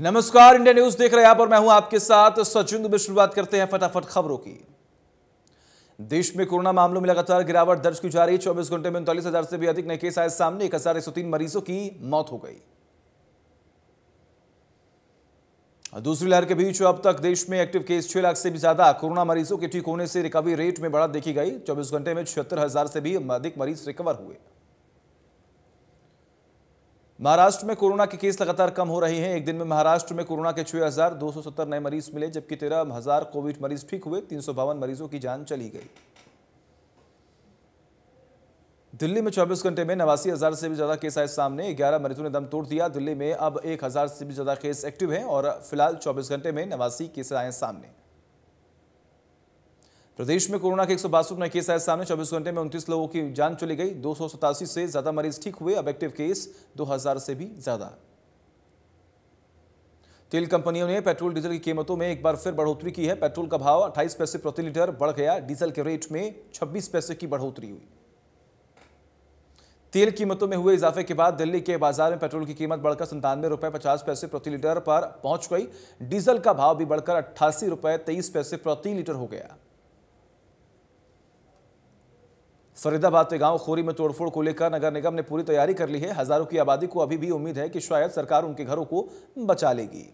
नमस्कार India news देख रहे हैं आप और मैं हूं आपके साथ सचिन दुबे शुरुआत करते हैं फटाफट खबरों की देश में कोरोना मामलों में लगातार गिरावट दर्ज की जा रही है चौबीस घंटे में उनतालीस हजार से भी अधिक नए केस आए सामने एक हजार एक सौ तीन मरीजों की मौत हो गई दूसरी लहर के बीच अब तक देश में एक्टिव केस छह लाख से भी ज्यादा कोरोना मरीजों के ठीक होने से रिकवरी रेट में बढ़ा देखी गई चौबीस घंटे में छिहत्तर हजार से भी अधिक मरीज रिकवर हुए महाराष्ट्र में कोरोना के केस लगातार कम हो रहे हैं एक दिन में महाराष्ट्र में कोरोना के छह हजार दो सौ सत्तर नए मरीज मिले जबकि तेरह हजार कोविड मरीज ठीक हुए तीन सौ बावन मरीजों की जान चली गई दिल्ली में 24 घंटे में नवासी हजार से भी ज्यादा केस आए सामने 11 मरीजों ने दम तोड़ दिया दिल्ली में अब एक हजार से भी ज्यादा केस एक्टिव हैं और फिलहाल 24 घंटे में नवासी केस आए सामने प्रदेश में कोरोना के एक नए केस आए सामने 24 घंटे में 29 लोगों की जान चली गई दो से ज्यादा मरीज ठीक हुए अब एक्टिव केस 2000 से भी ज्यादा तेल कंपनियों ने पेट्रोल डीजल की कीमतों में एक बार फिर बढ़ोतरी की है पेट्रोल का भाव 28 पैसे प्रति लीटर बढ़ गया डीजल के रेट में 26 पैसे की बढ़ोतरी हुई तेल कीमतों में हुए इजाफे के बाद दिल्ली के बाजार में पेट्रोल की कीमत बढ़कर संतानवे रुपए पचास पैसे प्रति लीटर पर पहुंच गई डीजल का भाव भी बढ़कर अट्ठासी रुपए तेईस पैसे प्रति लीटर हो गया फरीदाबाद के गांव खोरी में तोड़फोड़ को लेकर नगर निगम ने पूरी तैयारी कर ली है हजारों की आबादी को अभी भी उम्मीद है कि शायद सरकार उनके घरों को बचा लेगी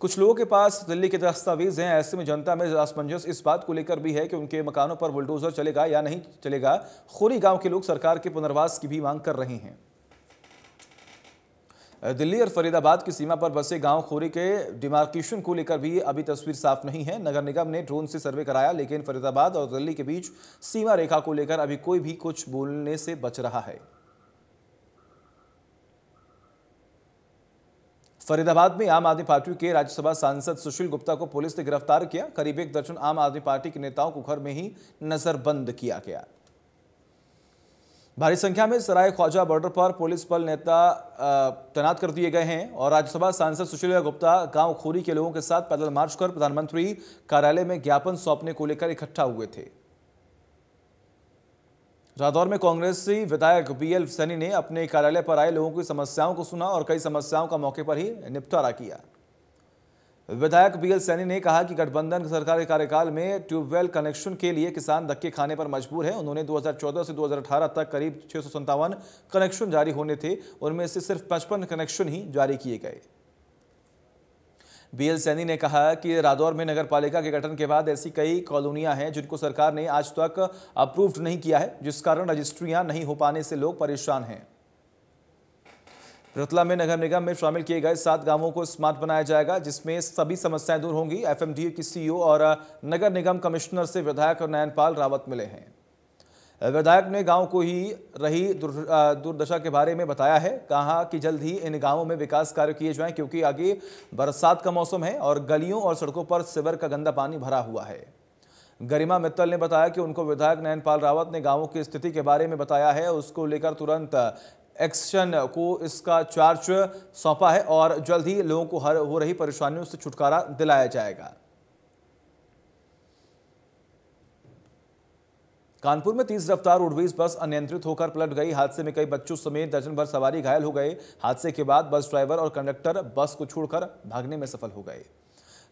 कुछ लोगों के पास दिल्ली के दस्तावेज हैं ऐसे में जनता में असमंजस इस बात को लेकर भी है कि उनके मकानों पर बुलडोजर चलेगा या नहीं चलेगा खोरी गांव के लोग सरकार के पुनर्वास की भी मांग कर रहे हैं दिल्ली और फरीदाबाद की सीमा पर बसे गांव खोरी के डिमार्केशन को लेकर भी अभी तस्वीर साफ नहीं है नगर निगम ने ड्रोन से सर्वे कराया लेकिन फरीदाबाद और दिल्ली के बीच सीमा रेखा को लेकर अभी कोई भी कुछ बोलने से बच रहा है फरीदाबाद में आम आदमी पार्टी के राज्यसभा सांसद सुशील गुप्ता को पुलिस ने गिरफ्तार किया करीब एक दर्जन आम आदमी पार्टी के नेताओं को घर में ही नजरबंद किया गया भारी संख्या में सराय ख्वाजा बॉर्डर पर पुलिस बल नेता तैनात कर दिए गए हैं और राज्यसभा सांसद सुशील गुप्ता गांव खोरी के लोगों के साथ पैदल मार्च कर प्रधानमंत्री कार्यालय में ज्ञापन सौंपने को लेकर इकट्ठा हुए थे रादौर में कांग्रेसी विधायक बीएल सैनी ने अपने कार्यालय पर आए लोगों की समस्याओं को सुना और कई समस्याओं का मौके पर ही निपटारा किया विधायक बीएल सैनी ने कहा कि गठबंधन सरकार के कार्यकाल में ट्यूबवेल कनेक्शन के लिए किसान धक्के खाने पर मजबूर है उन्होंने 2014 से 2018 तक करीब छः कनेक्शन जारी होने थे उनमें से सिर्फ पचपन कनेक्शन ही जारी किए गए बीएल सैनी ने कहा कि रादौर में नगर पालिका के गठन के बाद ऐसी कई कॉलोनियां हैं जिनको सरकार ने आज तक अप्रूव्ड नहीं किया है जिस कारण रजिस्ट्रियां नहीं हो पाने से लोग परेशान हैं रतला में नगर निगम में शामिल किए गए सात गांवों को स्मार्ट बनाया जाएगा जिसमें सभी समस्याएं दूर होंगी एफएमडीए की सीईओ और नगर निगम कमिश्नर से विधायक नयनपाल रावत मिले हैं विधायक ने गांव को ही रही दुर्दशा के बारे में बताया है कहा कि जल्द ही इन गांवों में विकास कार्य किए जाएं क्योंकि आगे बरसात का मौसम है और गलियों और सड़कों पर सिवर का गंदा पानी भरा हुआ है गरिमा मित्तल ने बताया कि उनको विधायक नयनपाल रावत ने गांवों की स्थिति के बारे में बताया है उसको लेकर तुरंत एक्शन को इसका चार्ज सौंपा है और जल्द ही लोगों को हर हो रही परेशानियों से छुटकारा दिलाया जाएगा कानपुर में तीस रफ्तार रोडवेज बस अनियंत्रित होकर पलट गई हादसे में कई बच्चों समेत दर्जन भर सवारी घायल हो गए हादसे के बाद बस ड्राइवर और कंडक्टर बस को छोड़कर भागने में सफल हो गए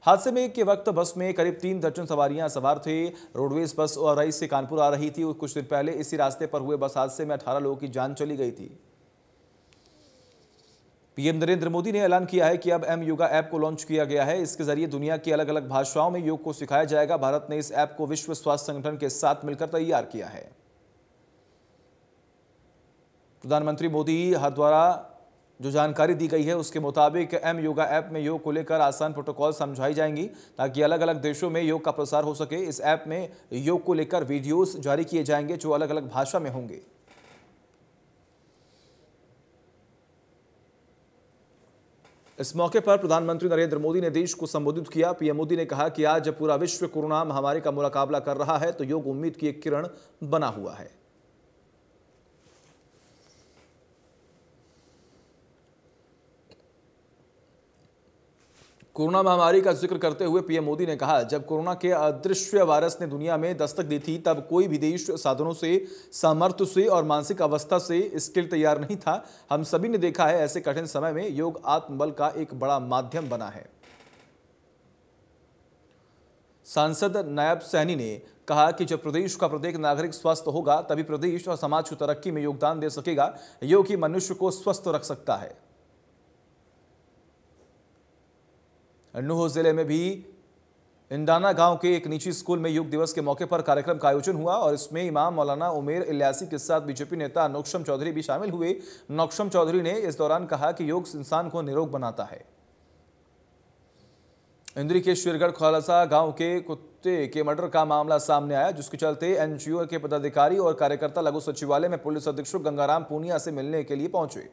हादसे में के वक्त बस में करीब तीन दर्जन सवारियां सवार थे रोडवेज बस और रईस से कानपुर आ रही थी कुछ देर पहले इसी रास्ते पर हुए बस हादसे में अठारह लोगों की जान चली गई थी पीएम नरेंद्र मोदी ने ऐलान किया है कि अब एम योगा ऐप को लॉन्च किया गया है इसके जरिए दुनिया की अलग अलग भाषाओं में योग को सिखाया जाएगा भारत ने इस ऐप को विश्व स्वास्थ्य संगठन के साथ मिलकर तैयार किया है प्रधानमंत्री मोदी द्वारा जो जानकारी दी गई है उसके मुताबिक एम योगा ऐप में योग को लेकर आसान प्रोटोकॉल समझाई जाएंगी ताकि अलग अलग देशों में योग का प्रसार हो सके इस ऐप में योग को लेकर वीडियोस जारी किए जाएंगे जो अलग अलग भाषा में होंगे इस मौके पर प्रधानमंत्री नरेंद्र मोदी ने देश को संबोधित किया पीएम मोदी ने कहा कि आज जब पूरा विश्व कोरोना महामारी का मुकाबला कर रहा है तो योग उम्मीद की एक किरण बना हुआ है कोरोना महामारी का जिक्र करते हुए पीएम मोदी ने कहा जब कोरोना के अदृश्य वायरस ने दुनिया में दस्तक दी थी तब कोई भी देश साधनों से सामर्थ्य से और मानसिक अवस्था से स्किल तैयार नहीं था हम सभी ने देखा है ऐसे कठिन समय में योग आत्मबल का एक बड़ा माध्यम बना है सांसद नायब सैनी ने कहा कि जब प्रदेश का प्रत्येक नागरिक स्वस्थ होगा तभी प्रदेश और समाज को तरक्की में योगदान दे सकेगा योग ही मनुष्य को स्वस्थ रख सकता है नूह जिले में भी इंदाना गांव के एक निजी स्कूल में योग दिवस के मौके पर कार्यक्रम का आयोजन हुआ और इसमें इमाम मौलाना उमेर इलियासी के साथ बीजेपी नेता नोक्षम चौधरी भी शामिल हुए नोक्षम चौधरी ने इस दौरान कहा कि योग इंसान को निरोग बनाता है इंद्री के शेरगढ़ खालसा गांव के कुत्ते के मर्डर का मामला सामने आया जिसके चलते एनजीओ के पदाधिकारी और कार्यकर्ता लघु सचिवालय में पुलिस अधीक्षक गंगाराम पूनिया से मिलने के लिए पहुंचे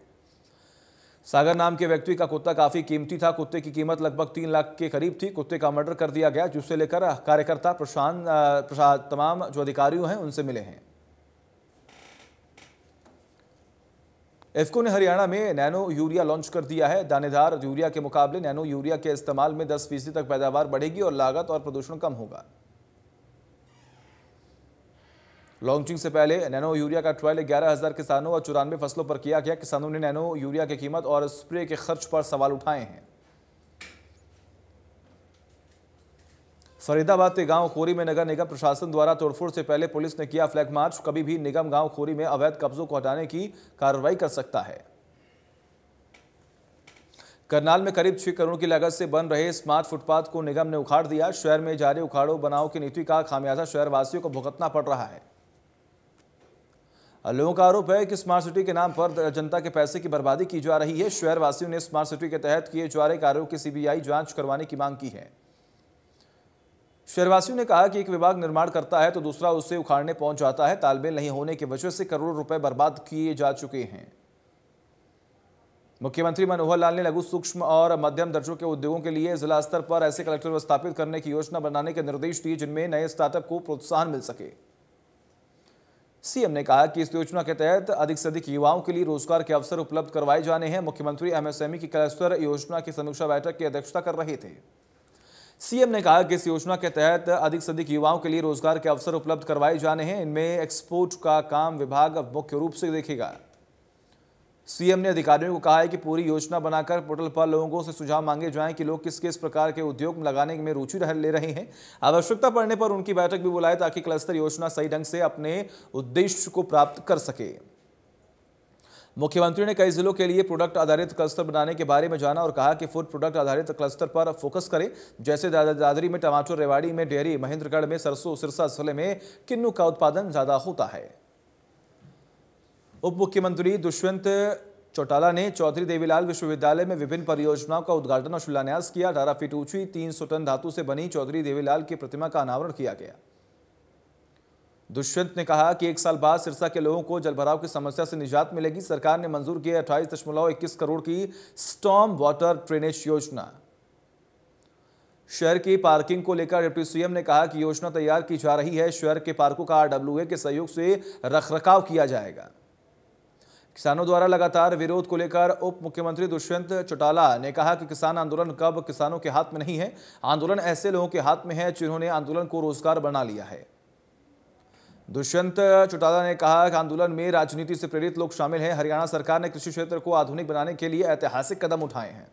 सागर नाम के व्यक्ति का कुत्ता काफी कीमती था कुत्ते की कीमत लगभग तीन लाख के करीब थी कुत्ते का मर्डर कर दिया गया जिससे लेकर कार्यकर्ता प्रशांत प्रसाद तमाम जो अधिकारियों हैं उनसे मिले हैं एफको ने हरियाणा में नैनो यूरिया लॉन्च कर दिया है दानेदार यूरिया के मुकाबले नैनो यूरिया के इस्तेमाल में 10 फीसदी तक पैदावार बढ़ेगी और लागत और प्रदूषण कम होगा लॉन्चिंग से पहले नैनो यूरिया का ट्रायल ग्यारह हज़ार किसानों और चौरानवे फसलों पर किया गया किसानों ने नैनो यूरिया की कीमत और स्प्रे के खर्च पर सवाल उठाए हैं फरीदाबाद के गांव खोरी में नगर निगम प्रशासन द्वारा तोड़फोड़ से पहले पुलिस ने किया फ्लैग मार्च कभी भी निगम गांव खोरी में अवैध कब्जों को हटाने की कार्रवाई कर सकता है करनाल में करीब छह करोड़ की लागत से बन रहे स्मार्ट फुटपाथ को निगम ने उखाड़ दिया शहर में जारी उखाड़ो बनाओ की नीति का खामियाजा शहरवासियों को भुगतना पड़ रहा है लोगों का आरोप है कि स्मार्ट सिटी के नाम पर जनता के पैसे की बर्बादी की जा रही है शहरवासियों ने स्मार्ट सिटी के तहत किए जा रहे कार्यों की सीबीआई जांच करवाने की मांग की है शहरवासियों ने कहा कि एक विभाग निर्माण करता है तो दूसरा उसे उखाड़ने पहुंच जाता है तालमेल नहीं होने की वजह से करोड़ों रुपए बर्बाद किए जा चुके हैं मुख्यमंत्री मनोहर लाल ने लघु सूक्ष्म और मध्यम दर्जों के उद्योगों के लिए जिला स्तर पर ऐसे कलेक्टर स्थापित करने की योजना बनाने के निर्देश दिए जिनमें नए स्टार्टअप को प्रोत्साहन मिल सके सीएम ने कहा कि इस योजना के तहत अधिक से अधिक युवाओं के लिए रोजगार के अवसर उपलब्ध करवाए जाने हैं मुख्यमंत्री एमएसएमई की क्लस्टर योजना की समीक्षा बैठक की अध्यक्षता कर रहे थे सीएम ने कहा कि इस योजना के तहत अधिक से अधिक युवाओं के लिए रोजगार के अवसर उपलब्ध करवाए जाने हैं इनमें एक्सपोर्ट का काम विभाग मुख्य रूप से देखेगा सीएम ने अधिकारियों को कहा है कि पूरी योजना बनाकर पोर्टल पर लोगों से सुझाव मांगे जाएं कि लोग किस किस प्रकार के उद्योग लगाने में रुचि ले रहे हैं आवश्यकता पड़ने पर उनकी बैठक भी बुलाए ताकि क्लस्टर योजना सही ढंग से अपने उद्देश्य को प्राप्त कर सके मुख्यमंत्री ने कई जिलों के लिए प्रोडक्ट आधारित क्लस्टर बनाने के बारे में जाना और कहा कि फूड प्रोडक्ट आधारित क्लस्टर पर फोकस करें जैसे दादरी में टमाटर रेवाड़ी में डेयरी महेंद्रगढ़ में सरसों सिरसा जिले में किन्नू का उत्पादन ज़्यादा होता है उप मुख्यमंत्री दुष्यंत चौटाला ने चौधरी देवीलाल विश्वविद्यालय में विभिन्न परियोजनाओं का उद्घाटन और शिलान्यास किया अठारह फीट ऊंची तीन सौ टन धातु से बनी चौधरी देवीलाल की प्रतिमा का अनावरण किया गया दुष्यंत ने कहा कि एक साल बाद सिरसा के लोगों को जलभराव की समस्या से निजात मिलेगी सरकार ने मंजूर किए अट्ठाईस दशमलव इक्कीस करोड़ की स्टॉम वाटर ड्रेनेज योजना शहर की पार्किंग को लेकर डिप्टी सीएम ने कहा कि योजना तैयार की जा रही है शहर के पार्कों का आरडब्ल्यूए के सहयोग से रखरखाव किया जाएगा किसानों द्वारा लगातार विरोध को लेकर उप मुख्यमंत्री दुष्यंत चौटाला ने कहा कि किसान आंदोलन कब किसानों के हाथ में नहीं है आंदोलन ऐसे लोगों के हाथ में है जिन्होंने आंदोलन को रोजगार बना लिया है दुष्यंत चौटाला ने कहा कि आंदोलन में राजनीति से प्रेरित लोग शामिल हैं हरियाणा सरकार ने कृषि क्षेत्र को आधुनिक बनाने के लिए ऐतिहासिक कदम उठाए हैं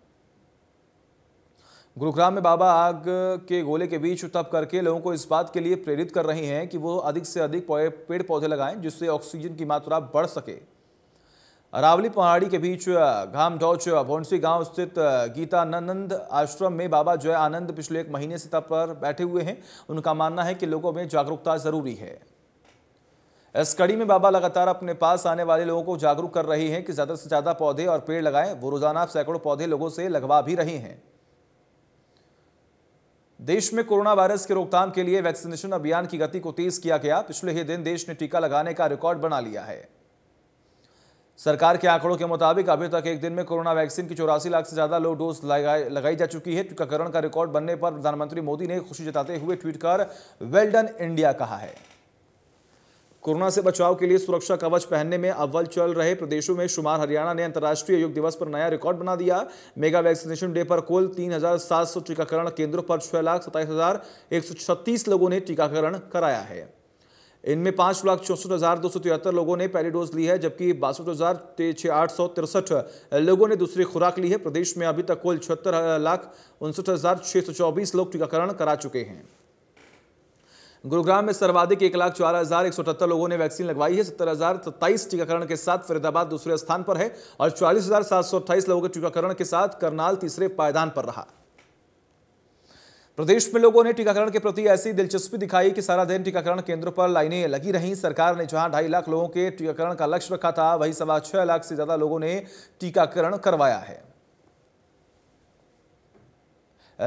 गुरुग्राम में बाबा आग के गोले के बीच तप करके लोगों को इस बात के लिए प्रेरित कर रहे हैं कि वो अधिक से अधिक पेड़ पौधे लगाएं जिससे ऑक्सीजन की मात्रा बढ़ सके अरावली पहाड़ी के बीच घामडौच भोंसी गांव स्थित गीतानंद आश्रम में बाबा जय आनंद पिछले एक महीने से तब पर बैठे हुए हैं उनका मानना है कि लोगों में जागरूकता जरूरी है इस कड़ी में बाबा लगातार अपने पास आने वाले लोगों को जागरूक कर रही हैं कि ज़्यादा से ज़्यादा पौधे और पेड़ लगाएं वो रोज़ाना सैकड़ों पौधे लोगों से लगवा भी रहे हैं देश में कोरोना वायरस के रोकथाम के लिए वैक्सीनेशन अभियान की गति को तेज किया गया पिछले ही दिन देश ने टीका लगाने का रिकॉर्ड बना लिया है सरकार के आंकड़ों के मुताबिक अभी तक एक दिन में कोरोना वैक्सीन की चौरासी लाख से ज्यादा लो डोज लगाई जा चुकी है टीकाकरण का रिकॉर्ड बनने पर प्रधानमंत्री मोदी ने खुशी जताते हुए ट्वीट कर वेल डन इंडिया कहा है कोरोना से बचाव के लिए सुरक्षा कवच पहनने में अव्वल चल रहे प्रदेशों में शुमार हरियाणा ने अंतर्राष्ट्रीय योग दिवस पर नया रिकॉर्ड बना दिया मेगा वैक्सीनेशन डे पर कुल तीन टीकाकरण केंद्रों पर छह लाख सत्ताईस लोगों ने टीकाकरण कराया है इनमें पांच लाख चौसठ हज़ार दो सौ तिहत्तर लोगों ने पहली डोज ली है जबकि बासठ हज़ार आठ सौ तिरसठ लोगों ने दूसरी खुराक ली है प्रदेश में अभी तक कुल छिहत्तर लाख उनसठ हज़ार छह सौ चौबीस लोग टीकाकरण करा चुके हैं गुरुग्राम में सर्वाधिक एक लाख चार हजार एक सौ अठहत्तर लोगों ने वैक्सीन लगवाई है सत्तर हजार सत्ताईस टीकाकरण के साथ फरीदाबाद दूसरे स्थान पर है और चालीस हजार सात सौ अट्ठाईस लोगों के टीकाकरण के साथ करनाल तीसरे पायदान पर रहा प्रदेश में लोगों ने टीकाकरण के प्रति ऐसी दिलचस्पी दिखाई कि सारा दिन टीकाकरण केंद्रों पर लाइनें लगी रहीं सरकार ने जहां ढाई लाख लोगों के टीकाकरण का लक्ष्य रखा था वहीं सवा छह लाख से ज्यादा लोगों ने टीकाकरण करवाया है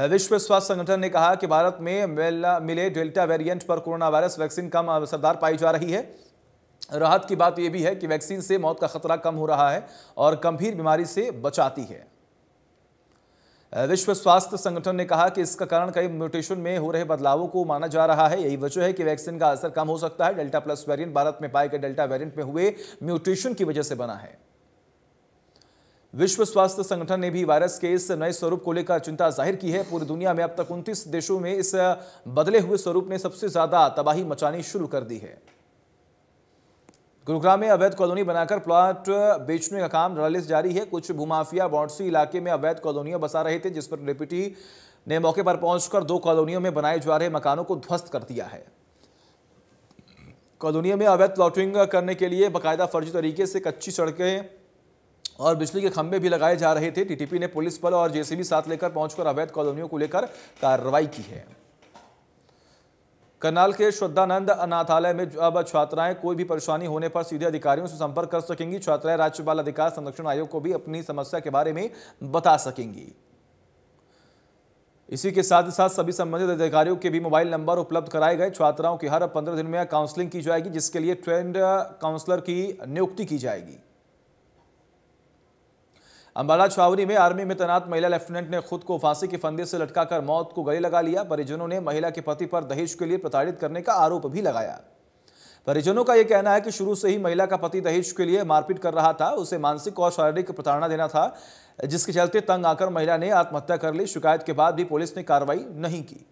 विश्व स्वास्थ्य संगठन ने कहा कि भारत में मिले डेल्टा वेरियंट पर कोरोना वायरस वैक्सीन कम असरदार पाई जा रही है राहत की बात यह भी है कि वैक्सीन से मौत का खतरा कम हो रहा है और गंभीर बीमारी से बचाती है विश्व स्वास्थ्य संगठन ने कहा कि इसका कारण कई म्यूटेशन में हो रहे बदलावों को माना जा रहा है यही वजह है कि वैक्सीन का असर कम हो सकता है डेल्टा प्लस वेरिएंट भारत में पाए गए डेल्टा वेरिएंट में हुए म्यूटेशन की वजह से बना है विश्व स्वास्थ्य संगठन ने भी वायरस के इस नए स्वरूप को लेकर चिंता जाहिर की है पूरी दुनिया में अब तक उनतीस देशों में इस बदले हुए स्वरूप ने सबसे ज्यादा तबाही मचानी शुरू कर दी है गुरुग्राम में अवैध कॉलोनी बनाकर प्लॉट बेचने का काम धड़ल्ले जारी है कुछ भूमाफिया बॉन्डसी इलाके में अवैध कॉलोनियां बसा रहे थे जिस पर डिप्यूटी ने मौके पर पहुंचकर दो कॉलोनियों में बनाए जा रहे मकानों को ध्वस्त कर दिया है कॉलोनियों में अवैध प्लॉटिंग करने के लिए बाकायदा फर्जी तरीके से कच्ची सड़कें और बिजली के खंभे भी लगाए जा रहे थे टीटीपी ने पुलिस बल और जेसीबी साथ लेकर पहुंचकर अवैध कॉलोनियों को लेकर कार्रवाई की है करनाल के श्रद्धानंद अनाथालय में अब छात्राएं कोई भी परेशानी होने पर सीधे अधिकारियों से संपर्क कर सकेंगी छात्राएं राज्य बाल अधिकार संरक्षण आयोग को भी अपनी समस्या के बारे में बता सकेंगी इसी के साथ साथ सभी संबंधित अधिकारियों के भी मोबाइल नंबर उपलब्ध कराए गए छात्राओं की हर पंद्रह दिन में काउंसलिंग की जाएगी जिसके लिए ट्रेंड काउंसलर की नियुक्ति की जाएगी अम्बाला छावनी में आर्मी में तैनात महिला लेफ्टिनेंट ने खुद को फांसी के फंदे से लटकाकर मौत को गले लगा लिया परिजनों ने महिला के पति पर दहेज के लिए प्रताड़ित करने का आरोप भी लगाया परिजनों का यह कहना है कि शुरू से ही महिला का पति दहेज के लिए मारपीट कर रहा था उसे मानसिक और शारीरिक प्रताड़ना देना था जिसके चलते तंग आकर महिला ने आत्महत्या कर ली शिकायत के बाद भी पुलिस ने कार्रवाई नहीं की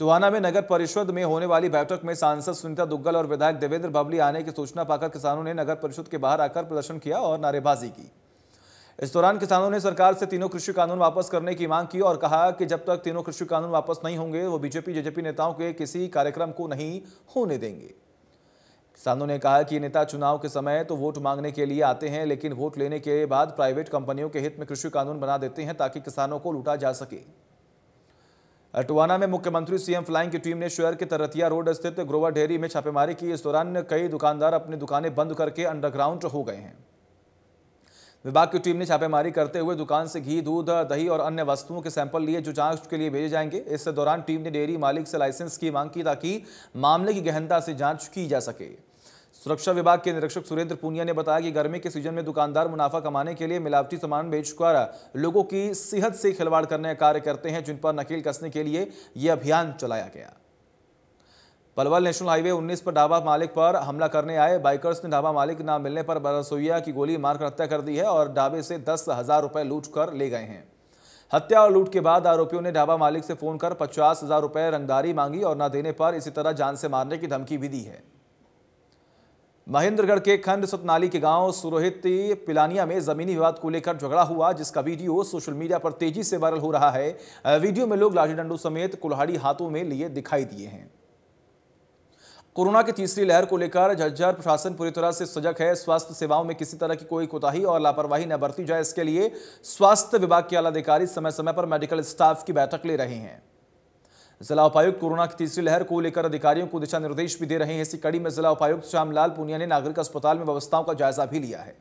टुवाना में नगर परिषद में होने वाली बैठक में सांसद सुनीता दुग्गल और विधायक देवेंद्र बाबली आने की सूचना पाकर किसानों ने नगर परिषद के बाहर आकर प्रदर्शन किया और नारेबाजी की इस दौरान किसानों ने सरकार से तीनों कृषि कानून वापस करने की मांग की और कहा कि जब तक तीनों कृषि कानून वापस नहीं होंगे वो बीजेपी जेजेपी नेताओं के किसी कार्यक्रम को नहीं होने देंगे किसानों ने कहा कि नेता चुनाव के समय तो वोट मांगने के लिए आते हैं लेकिन वोट लेने के बाद प्राइवेट कंपनियों के हित में कृषि कानून बना देते हैं ताकि किसानों को लूटा जा सके टुवाना में मुख्यमंत्री सीएम फ्लाइंग की टीम ने शहर के तरतिया रोड स्थित ग्रोवर डेयरी में छापेमारी की इस दौरान कई दुकानदार अपनी दुकानें बंद करके अंडरग्राउंड हो गए हैं विभाग की टीम ने छापेमारी करते हुए दुकान से घी दूध दही और अन्य वस्तुओं के सैंपल लिए जो जांच के लिए भेजे जाएंगे इस दौरान टीम ने डेयरी मालिक से लाइसेंस की मांग की ताकि मामले की गहनता से जांच की जा सके सुरक्षा विभाग के निरीक्षक सुरेंद्र पूनिया ने बताया कि गर्मी के सीजन में दुकानदार मुनाफा कमाने के लिए मिलावटी सामान बेचकर लोगों की सेहत से खिलवाड़ करने का कार्य करते हैं जिन पर नकेल कसने के लिए यह अभियान चलाया गया पलवल नेशनल हाईवे 19 पर ढाबा मालिक पर हमला करने आए बाइकर्स ने ढाबा मालिक न मिलने पर बरसोइया की गोली मारकर हत्या कर दी है और ढाबे से दस हजार रुपए लूट कर ले गए हैं हत्या और लूट के बाद आरोपियों ने ढाबा मालिक से फोन कर पचास हजार रुपए रंगदारी मांगी और न देने पर इसी तरह जान से मारने की धमकी भी दी है महेंद्रगढ़ के खंड सतनाली के गांव सुरोहित पिलानिया में जमीनी विवाद को लेकर झगड़ा हुआ जिसका वीडियो सोशल मीडिया पर तेजी से वायरल हो रहा है वीडियो में लोग लाठी डंडों समेत कुल्हाड़ी हाथों में लिए दिखाई दिए हैं कोरोना की तीसरी लहर को लेकर झज्जर प्रशासन पूरी तरह से सजग है स्वास्थ्य सेवाओं में किसी तरह की कोई कोताही और लापरवाही न बरती जाए इसके लिए स्वास्थ्य विभाग के आलाधिकारी समय समय पर मेडिकल स्टाफ की बैठक ले रहे हैं जिला उपायुक्त कोरोना की तीसरी लहर को लेकर अधिकारियों को दिशा निर्देश भी दे रहे हैं इसी कड़ी में जिला उपायुक्त श्यामलाल पुनिया ने नागरिक अस्पताल में व्यवस्थाओं का जायजा भी लिया है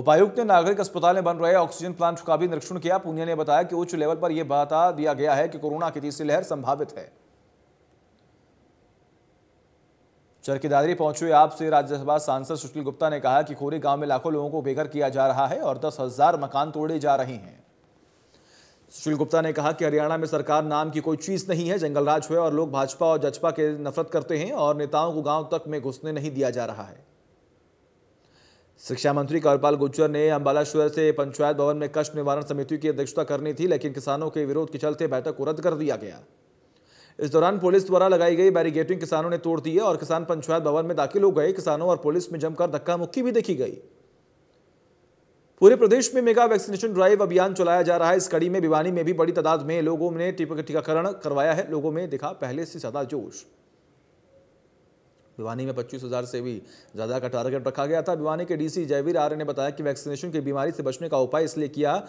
उपायुक्त ने नागरिक अस्पताल में बन रहे ऑक्सीजन प्लांट का भी निरीक्षण किया पुनिया ने बताया कि उच्च लेवल पर यह बता दिया गया है कि कोरोना की तीसरी लहर संभावित है चरकीदादरी पहुंचे आपसे राज्यसभा सांसद सुशील गुप्ता ने कहा कि खोरी गांव में लाखों लोगों को बेघर किया जा रहा है और दस हजार मकान तोड़े जा रहे हैं सुशील गुप्ता ने कहा कि हरियाणा में सरकार नाम की कोई चीज नहीं है जंगलराज हुए और लोग भाजपा और जजपा के नफरत करते हैं और नेताओं को गांव तक में घुसने नहीं दिया जा रहा है शिक्षा मंत्री कवरपाल गुज्जर ने अम्बालाश्वर से पंचायत भवन में कष्ट निवारण समिति की अध्यक्षता करनी थी लेकिन किसानों के विरोध के चलते बैठक को रद्द कर दिया गया इस दौरान पुलिस द्वारा लगाई गई बैरिगेटिंग किसानों ने तोड़ दी है और किसान पंचायत भवन में दाखिल हो गए किसानों और पुलिस में जमकर धक्का मुक्की भी देखी गई पूरे प्रदेश में मेगा वैक्सीनेशन ड्राइव अभियान चलाया जा रहा है इस कड़ी में भिवानी में भी बड़ी तादाद में लोगों ने टीकाकरण करवाया है लोगों में दिखा पहले से ज्यादा जोश भिवानी में पच्चीस हज़ार से भी ज़्यादा का टारगेट रखा गया था भिवानी के डीसी जयवीर आर्य ने बताया कि वैक्सीनेशन की बीमारी से बचने का उपाय इसलिए किया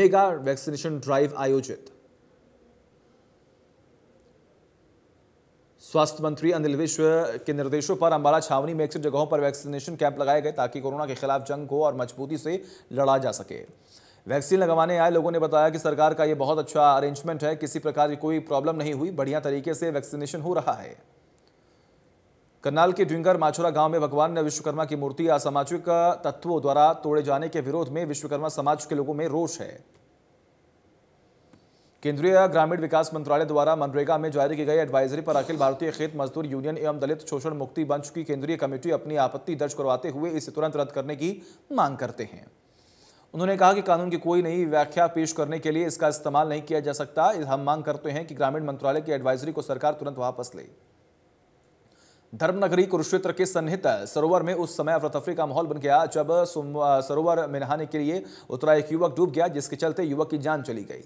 मेगा वैक्सीनेशन ड्राइव आयोजित स्वास्थ्य मंत्री अनिल विश्व के निर्देशों पर अंबाला छावनी में इकसठ जगहों पर वैक्सीनेशन कैंप लगाए गए ताकि कोरोना के खिलाफ जंग को और मजबूती से लड़ा जा सके वैक्सीन लगवाने आए लोगों ने बताया कि सरकार का ये बहुत अच्छा अरेंजमेंट है किसी प्रकार की कोई प्रॉब्लम नहीं हुई बढ़िया तरीके से वैक्सीनेशन हो रहा है करनाल के ड्रिंगर माछुरा गांव में भगवान ने विश्वकर्मा की मूर्ति असामाजिक तत्वों द्वारा तोड़े जाने के विरोध में विश्वकर्मा समाज के लोगों में रोष है केंद्रीय ग्रामीण विकास मंत्रालय द्वारा मनरेगा में जारी की गई एडवाइजरी पर अखिल भारतीय खेत मजदूर यूनियन एवं दलित शोषण मुक्ति मंच की केंद्रीय कमेटी अपनी आपत्ति दर्ज करवाते हुए इसे तुरंत रद्द करने की मांग करते हैं उन्होंने कहा कि कानून की कोई नई व्याख्या पेश करने के लिए इसका इस्तेमाल नहीं किया जा सकता हम मांग करते हैं कि ग्रामीण मंत्रालय की एडवाइजरी को सरकार तुरंत वापस ले धर्मनगरी कुरुक्षेत्र के सन्निहित सरोवर में उस समय अफरतफरी का माहौल बन गया जब सरोवर में नहाने के लिए उतरा एक युवक डूब गया जिसके चलते युवक की जान चली गई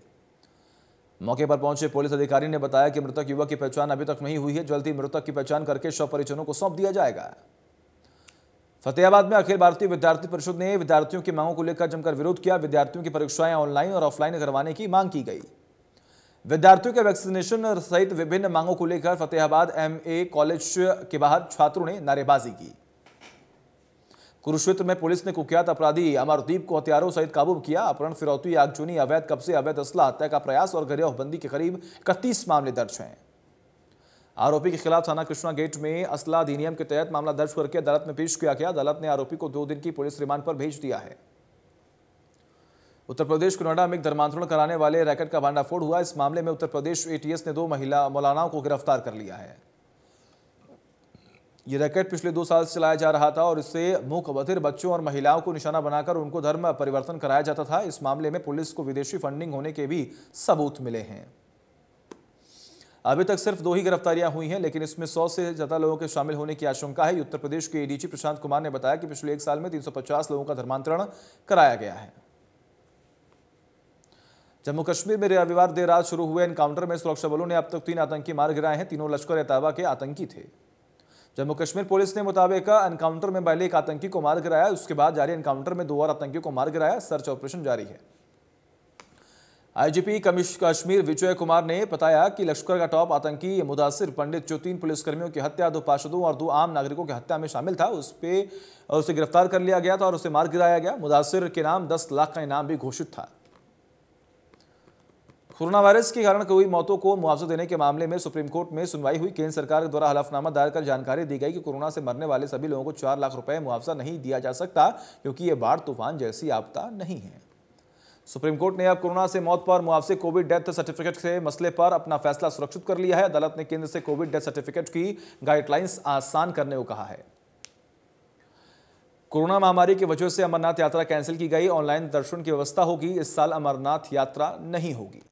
मौके पर पहुंचे पुलिस अधिकारी ने बताया कि मृतक युवक की पहचान अभी तक नहीं हुई है जल्द ही मृतक की पहचान करके शव परिजनों को सौंप दिया जाएगा फतेहाबाद में अखिल भारतीय विद्यार्थी परिषद ने विद्यार्थियों की मांगों को लेकर जमकर विरोध किया विद्यार्थियों की परीक्षाएं ऑनलाइन और ऑफलाइन करवाने की मांग की गई विद्यार्थियों के वैक्सीनेशन सहित विभिन्न मांगों को लेकर फतेहाबाद एमए कॉलेज के बाहर छात्रों ने नारेबाजी की कुरुक्षेत्र में पुलिस ने कुख्यात अपराधी अमरदीप को हथियारों सहित काबू किया अपहरण फिरौती आगजनी अवैध कब्जे अवैध असला हत्या का प्रयास और गरियाबंदी के करीब इकतीस मामले दर्ज हैं आरोपी के खिलाफ थाना कृष्णा गेट में असला अधिनियम के तहत मामला दर्ज करके अदालत में पेश किया गया अदालत ने आरोपी को दो दिन की पुलिस रिमांड पर भेज दिया है उत्तर प्रदेश के नोएडा में एक धर्मांतरण कराने वाले रैकेट का भांडाफोड़ हुआ इस मामले में उत्तर प्रदेश एटीएस ने दो महिला मौलानाओं को गिरफ्तार कर लिया है ये रैकेट पिछले दो साल से चलाया जा रहा था और इससे मुकबधिर बच्चों और महिलाओं को निशाना बनाकर उनको धर्म परिवर्तन कराया जाता था इस मामले में पुलिस को विदेशी फंडिंग होने के भी सबूत मिले हैं अभी तक सिर्फ दो ही गिरफ्तारियां हुई हैं लेकिन इसमें सौ से ज्यादा लोगों के शामिल होने की आशंका है उत्तर प्रदेश के एडीजी प्रशांत कुमार ने बताया कि पिछले एक साल में 350 लोगों का धर्मांतरण कराया गया है जम्मू कश्मीर में रविवार देर रात शुरू हुए एनकाउंटर में सुरक्षा बलों ने अब तक तीन आतंकी मार गिराए हैं तीनों लश्कर एताबा के आतंकी थे जम्मू कश्मीर पुलिस ने मुताबिक एनकाउंटर में पहले एक आतंकी को मार गिराया उसके बाद जारी एनकाउंटर में दो और आतंकियों को मार गिराया सर्च ऑपरेशन जारी है आईजीपी कश्मीर विजय कुमार ने बताया कि लश्कर का टॉप आतंकी मुदासिर पंडित जो तीन पुलिसकर्मियों की हत्या दो पार्षदों और दो आम नागरिकों की हत्या में शामिल था उस पर उसे गिरफ्तार कर लिया गया था और उसे मार गिराया गया मुदासिर के नाम दस लाख का इनाम भी घोषित था कोरोना वायरस के कारण कोई मौतों को मुआवजा देने के मामले में सुप्रीम कोर्ट में सुनवाई हुई केंद्र सरकार द्वारा हलफनामा दायर कर जानकारी दी गई कि कोरोना से मरने वाले सभी लोगों को चार लाख रुपए मुआवजा नहीं दिया जा सकता क्योंकि ये बाढ़ तूफान जैसी आपदा नहीं है सुप्रीम कोर्ट ने अब कोरोना से मौत पर मुआवजे कोविड डेथ सर्टिफिकेट के मसले पर अपना फैसला सुरक्षित कर लिया है अदालत ने केंद्र से कोविड डेथ सर्टिफिकेट की गाइडलाइंस आसान करने को कहा है कोरोना महामारी की वजह से अमरनाथ यात्रा कैंसिल की गई ऑनलाइन दर्शन की व्यवस्था होगी इस साल अमरनाथ यात्रा नहीं होगी